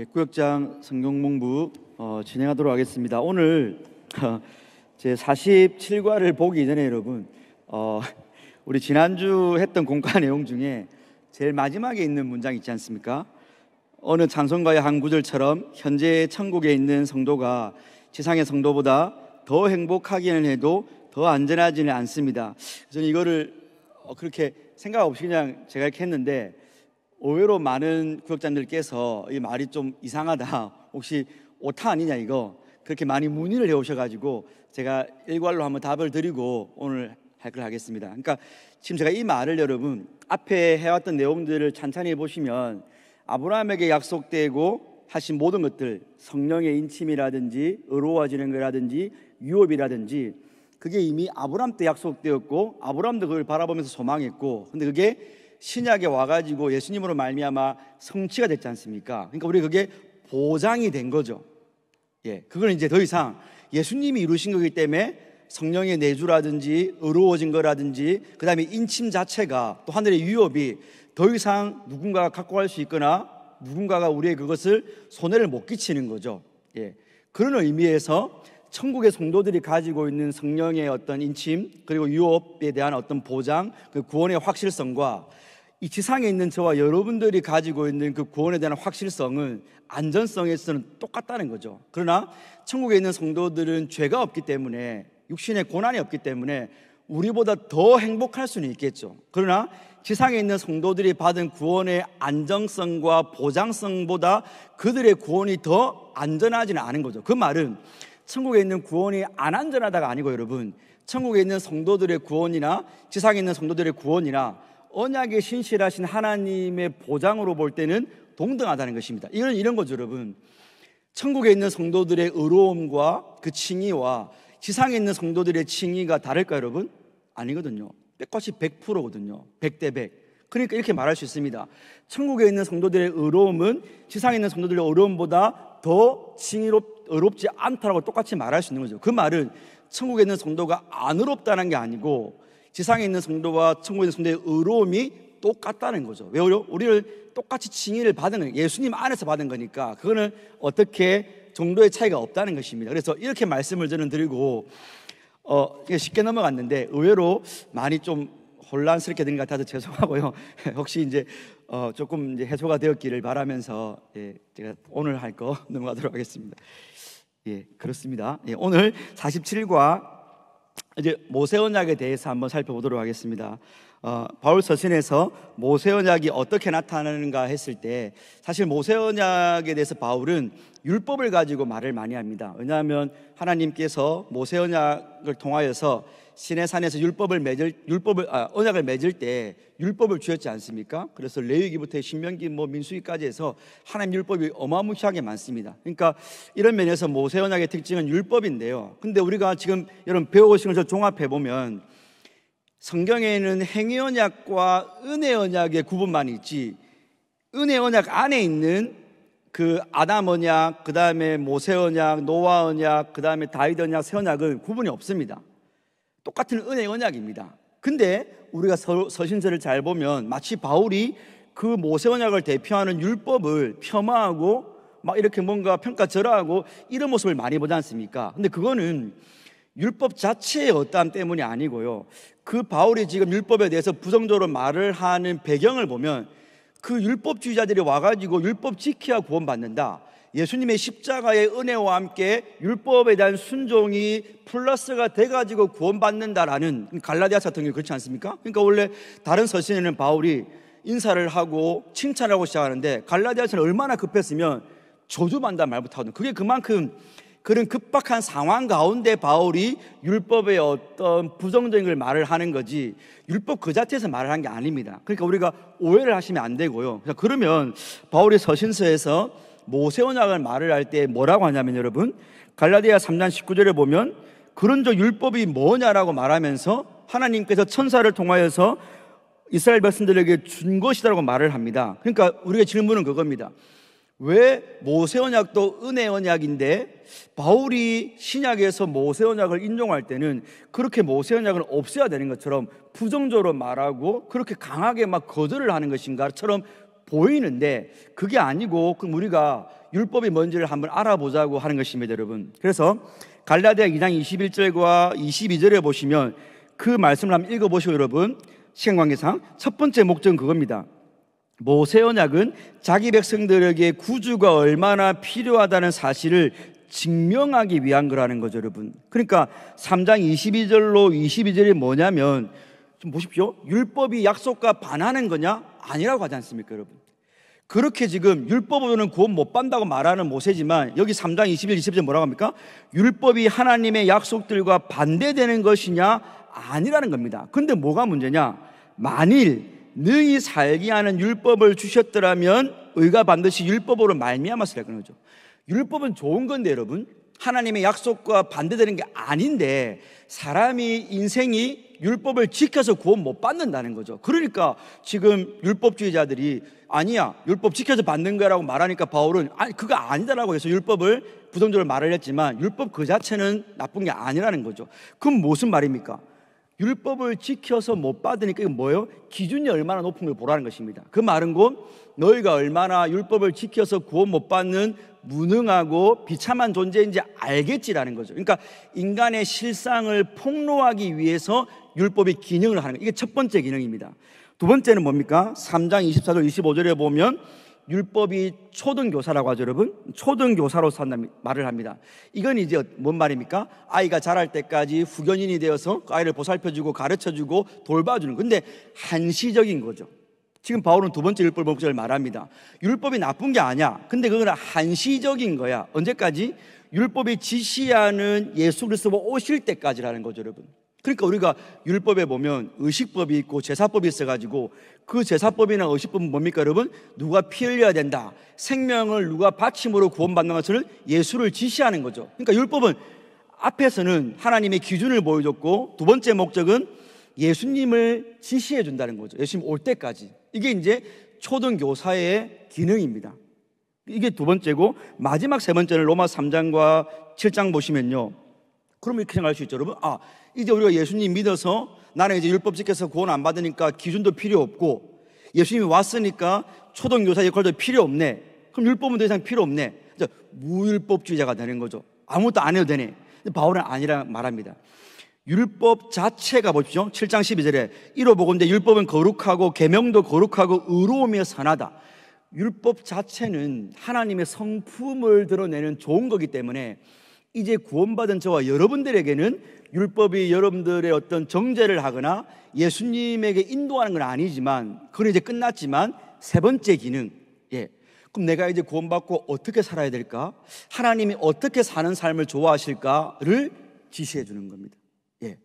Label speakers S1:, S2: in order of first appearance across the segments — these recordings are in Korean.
S1: 예, 구역장 성경공부 어, 진행하도록 하겠습니다. 오늘 어, 제 47과를 보기 전에 여러분 어, 우리 지난주 했던 공과 내용 중에 제일 마지막에 있는 문장 있지 않습니까? 어느 찬송가의 한 구절처럼 현재 천국에 있는 성도가 지상의 성도보다 더 행복하기는 해도 더 안전하지는 않습니다. 저는 이거를 어, 그렇게 생각 없이 그냥 제가 이렇게 했는데 의외로 많은 구역자님들께서 이 말이 좀 이상하다. 혹시 오타 아니냐 이거 그렇게 많이 문의를 해오셔가지고 제가 일괄로 한번 답을 드리고 오늘 할 걸 하겠습니다. 그러니까 지금 제가 이 말을 여러분 앞에 해왔던 내용들을 찬찬히 보시면 아브라함에게 약속되고 하신 모든 것들 성령의 인침이라든지 의로워지는 거라든지 유업이라든지 그게 이미 아브람때 약속되었고 아브람도 그걸 바라보면서 소망했고 근데 그게 신약에 와가지고 예수님으로 말미암아 성취가 됐지 않습니까? 그러니까 우리 그게 보장이 된 거죠. 예, 그걸 이제 더 이상 예수님이 이루신 거기 때문에 성령의 내주라든지 의로워진 거라든지 그 다음에 인침 자체가 또 하늘의 위협이 더 이상 누군가가 갖고 갈수 있거나 누군가가 우리의 그것을 손해를 못 끼치는 거죠. 예, 그런 의미에서 천국의 성도들이 가지고 있는 성령의 어떤 인침 그리고 유업에 대한 어떤 보장, 그 구원의 확실성과 이 지상에 있는 저와 여러분들이 가지고 있는 그 구원에 대한 확실성은 안전성에서는 똑같다는 거죠. 그러나 천국에 있는 성도들은 죄가 없기 때문에 육신의 고난이 없기 때문에 우리보다 더 행복할 수는 있겠죠. 그러나 지상에 있는 성도들이 받은 구원의 안정성과 보장성보다 그들의 구원이 더 안전하지는 않은 거죠. 그 말은 천국에 있는 구원이 안 안전하다가 아니고 여러분, 천국에 있는 성도들의 구원이나 지상에 있는 성도들의 구원이나 언약에 신실하신 하나님의 보장으로 볼 때는 동등하다는 것입니다. 이건 이런 거죠, 여러분. 천국에 있는 성도들의 의로움과 그 칭의와 지상에 있는 성도들의 칭의가 다를까요, 여러분? 아니거든요. 백과시 100%거든요. 100대 100. 그러니까 이렇게 말할 수 있습니다. 천국에 있는 성도들의 의로움은 지상에 있는 성도들의 의로움보다 더 칭의롭, 의롭지 않다라고 똑같이 말할 수 있는 거죠. 그 말은 천국에 있는 성도가 안 의롭다는 게 아니고 지상에 있는 성도와 천국에 있는 성도의 의로움이 똑같다는 거죠. 왜어 우리를 똑같이 칭의를 받은 예수님 안에서 받은 거니까 그거는 어떻게 정도의 차이가 없다는 것입니다. 그래서 이렇게 말씀을 저는 드리고 어, 쉽게 넘어갔는데 의외로 많이 좀 혼란스럽게 된 것 같아서 죄송하고요. 혹시 이제 어, 조금 이제 해소가 되었기를 바라면서 예, 제가 오늘 할 거 넘어가도록 하겠습니다. 예, 그렇습니다. 예, 오늘 47과 이제 모세언약에 대해서 한번 살펴보도록 하겠습니다. 어, 바울 서신에서 모세 언약이 어떻게 나타나는가 했을 때 사실 모세 언약에 대해서 바울은 율법을 가지고 말을 많이 합니다. 왜냐하면 하나님께서 모세 언약을 통하여서 시내산에서 율법을 맺을 율법을 아, 언약을 맺을 때 율법을 주었지 않습니까? 그래서 레위기부터 신명기 뭐 민수기까지 해서 하나님 율법이 어마무시하게 많습니다. 그러니까 이런 면에서 모세 언약의 특징은 율법인데요. 근데 우리가 지금 여러분 배우오신 것을 종합해 보면 성경에는 행위 언약과 은혜 언약의 구분만 있지 은혜 언약 안에 있는 그 아담 언약, 그 다음에 모세 언약, 노아 언약, 그 다음에 다윗 언약, 세 언약은 구분이 없습니다. 똑같은 은혜 언약입니다. 근데 우리가 서, 서신서를 잘 보면 마치 바울이 그 모세 언약을 대표하는 율법을 폄하하고 막 이렇게 뭔가 평가절하하고 이런 모습을 많이 보지 않습니까? 근데 그거는 율법 자체의 어떠함 때문이 아니고요. 그 바울이 지금 율법에 대해서 부정적으로 말을 하는 배경을 보면 그 율법주의자들이 와가지고 율법 지키야 구원받는다. 예수님의 십자가의 은혜와 함께 율법에 대한 순종이 플러스가 돼가지고 구원받는다라는 갈라디아사통이 그렇지 않습니까? 그러니까 원래 다른 서신에는 바울이 인사를 하고 칭찬하고 시작하는데 갈라디아서는 얼마나 급했으면 저주받는다 말부터 하거든. 그게 그만큼 그런 급박한 상황 가운데 바울이 율법의 어떤 부정적인 걸 말을 하는 거지 율법 그 자체에서 말을 한 게 아닙니다. 그러니까 우리가 오해를 하시면 안 되고요. 그러면 바울이 서신서에서 모세언약을 말을 할 때 뭐라고 하냐면 여러분 갈라디아 3장 19절에 보면 그런 저 율법이 뭐냐라고 말하면서 하나님께서 천사를 통하여서 이스라엘 백성들에게 준 것이다라고 말을 합니다. 그러니까 우리의 질문은 그겁니다. 왜 모세 언약도 은혜 언약인데 바울이 신약에서 모세 언약을 인종할 때는 그렇게 모세 언약을 없애야 되는 것처럼 부정적으로 말하고 그렇게 강하게 막 거절을 하는 것인가처럼 보이는데 그게 아니고 그럼 우리가 율법이 뭔지를 한번 알아보자고 하는 것입니다, 여러분. 그래서 갈라디아 2장 21절과 22절에 보시면 그 말씀을 한번 읽어보시고 여러분 시간 관계상 첫 번째 목적은 그겁니다. 모세 뭐 언약은 자기 백성들에게 구주가 얼마나 필요하다는 사실을 증명하기 위한 거라는 거죠, 여러분. 그러니까 3장 22절로 22절이 뭐냐면 좀 보십시오. 율법이 약속과 반하는 거냐? 아니라고 하지 않습니까, 여러분? 그렇게 지금 율법으로는 구원 못 받는다고 말하는 모세지만 여기 3장 21, 2 2절 뭐라고 합니까? 율법이 하나님의 약속들과 반대되는 것이냐? 아니라는 겁니다. 근데 뭐가 문제냐? 만일 능히 살게 하는 율법을 주셨더라면 의가 반드시 율법으로 말미암았으라 그런 거죠. 율법은 좋은 건데 여러분 하나님의 약속과 반대되는 게 아닌데 사람이 인생이 율법을 지켜서 구원 못 받는다는 거죠. 그러니까 지금 율법주의자들이 아니야 율법 지켜서 받는 거라고 말하니까 바울은 아니 그거 아니다라고 해서 율법을 부정적으로 말을 했지만 율법 그 자체는 나쁜 게 아니라는 거죠. 그럼 무슨 말입니까? 율법을 지켜서 못 받으니까 이게 뭐예요? 기준이 얼마나 높은 걸 보라는 것입니다. 그 말은 곧 너희가 얼마나 율법을 지켜서 구원 못 받는 무능하고 비참한 존재인지 알겠지라는 거죠. 그러니까 인간의 실상을 폭로하기 위해서 율법의 기능을 하는 거예요. 이게 첫 번째 기능입니다. 두 번째는 뭡니까? 3장 24절 25절에 보면 율법이 초등교사라고 하죠, 여러분. 초등교사로서 한다 말을 합니다. 이건 이제 뭔 말입니까? 아이가 자랄 때까지 후견인이 되어서 그 아이를 보살펴주고 가르쳐주고 돌봐주는. 근데 한시적인 거죠. 지금 바울은 두 번째 율법 목적을 말합니다. 율법이 나쁜 게 아니야. 근데 그건 한시적인 거야. 언제까지? 율법이 지시하는 예수 그리스도 오실 때까지라는 거죠, 여러분. 그러니까 우리가 율법에 보면 의식법이 있고 제사법이 있어가지고 그 제사법이나 의식법은 뭡니까 여러분? 누가 피 흘려야 된다. 생명을 누가 바침으로 구원받는 것을 예수를 지시하는 거죠. 그러니까 율법은 앞에서는 하나님의 기준을 보여줬고 두 번째 목적은 예수님을 지시해 준다는 거죠. 예수님 올 때까지. 이게 이제 초등교사의 기능입니다. 이게 두 번째고 마지막 세 번째는 로마 3장과 7장 보시면요. 그럼 이렇게 생각할 수 있죠, 여러분. 아, 이제 우리가 예수님 믿어서 나는 이제 율법 지켜서 구원 안 받으니까 기준도 필요 없고 예수님이 왔으니까 초등교사 역할도 필요 없네. 그럼 율법은 더 이상 필요 없네. 그러니 무율법주의자가 되는 거죠. 아무것도 안 해도 되네. 바울은 아니라 말합니다. 율법 자체가 보십시오. 7장 12절에 이로 보건데 율법은 거룩하고 계명도 거룩하고 의로움며 선하다. 율법 자체는 하나님의 성품을 드러내는 좋은 거기 때문에 이제 구원받은 저와 여러분들에게는 율법이 여러분들의 어떤 정제를 하거나 예수님에게 인도하는 건 아니지만 그건 이제 끝났지만 세 번째 기능 예. 그럼 내가 이제 구원받고 어떻게 살아야 될까? 하나님이 어떻게 사는 삶을 좋아하실까를 지시해 주는 겁니다. 예.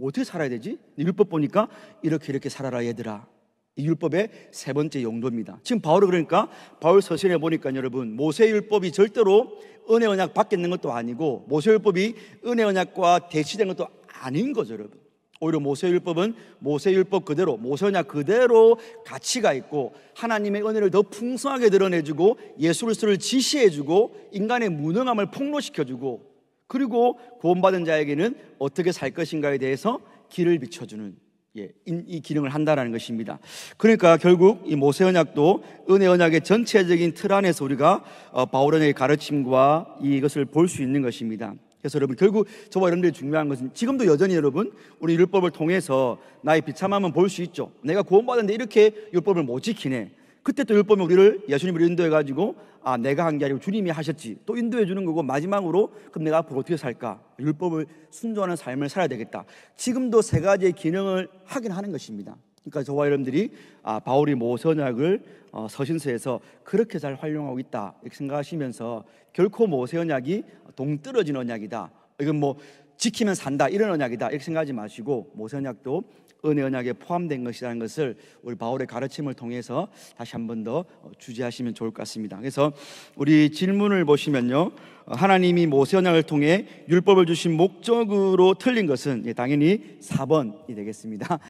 S1: 어떻게 살아야 되지? 율법 보니까 이렇게 이렇게 살아라 얘들아. 이 율법의 세 번째 용도입니다. 지금 바울은 그러니까 바울 서신에 보니까 여러분 모세 율법이 절대로 은혜 언약 받겠는 것도 아니고 모세 율법이 은혜 언약과 대치된 것도 아닌 거죠, 여러분. 오히려 모세 율법은 모세 율법 그대로 모세 언약 그대로 가치가 있고 하나님의 은혜를 더 풍성하게 드러내주고 예수 그리스도를 지시해주고 인간의 무능함을 폭로시켜주고 그리고 구원받은 자에게는 어떻게 살 것인가에 대해서 길을 비춰주는 예, 이 기능을 한다라는 것입니다. 그러니까 결국 이 모세 언약도 은혜 언약의 전체적인 틀 안에서 우리가 어, 바울 의 가르침과 이것을 볼 수 있는 것입니다. 그래서 여러분 결국 저와 여러분들이 중요한 것은 지금도 여전히 여러분 우리 율법을 통해서 나의 비참함은 볼 수 있죠. 내가 구원받은데 이렇게 율법을 못 지키네. 그때 또 율법이 우리를 예수님을 인도해가지고 아 내가 한 게 아니고 주님이 하셨지 또 인도해 주는 거고 마지막으로 그럼 내가 앞으로 어떻게 살까 율법을 순종하는 삶을 살아야 되겠다 지금도 세 가지의 기능을 하긴 하는 것입니다 그러니까 저와 여러분들이 아 바울이 모세언약을 어, 서신서에서 그렇게 잘 활용하고 있다 이렇게 생각하시면서 결코 모세언약이 동떨어진 언약이다 이건 뭐 지키면 산다 이런 언약이다 이렇게 생각하지 마시고 모세언약도 은혜 언약에 포함된 것이라는 것을 우리 바울의 가르침을 통해서 다시 한 번더 어, 주제하시면 좋을 것 같습니다. 그래서 우리 질문을 보시면요. 어, 하나님이 모세 언약을 통해 율법을 주신 목적으로 틀린 것은 예, 당연히 4번이 되겠습니다.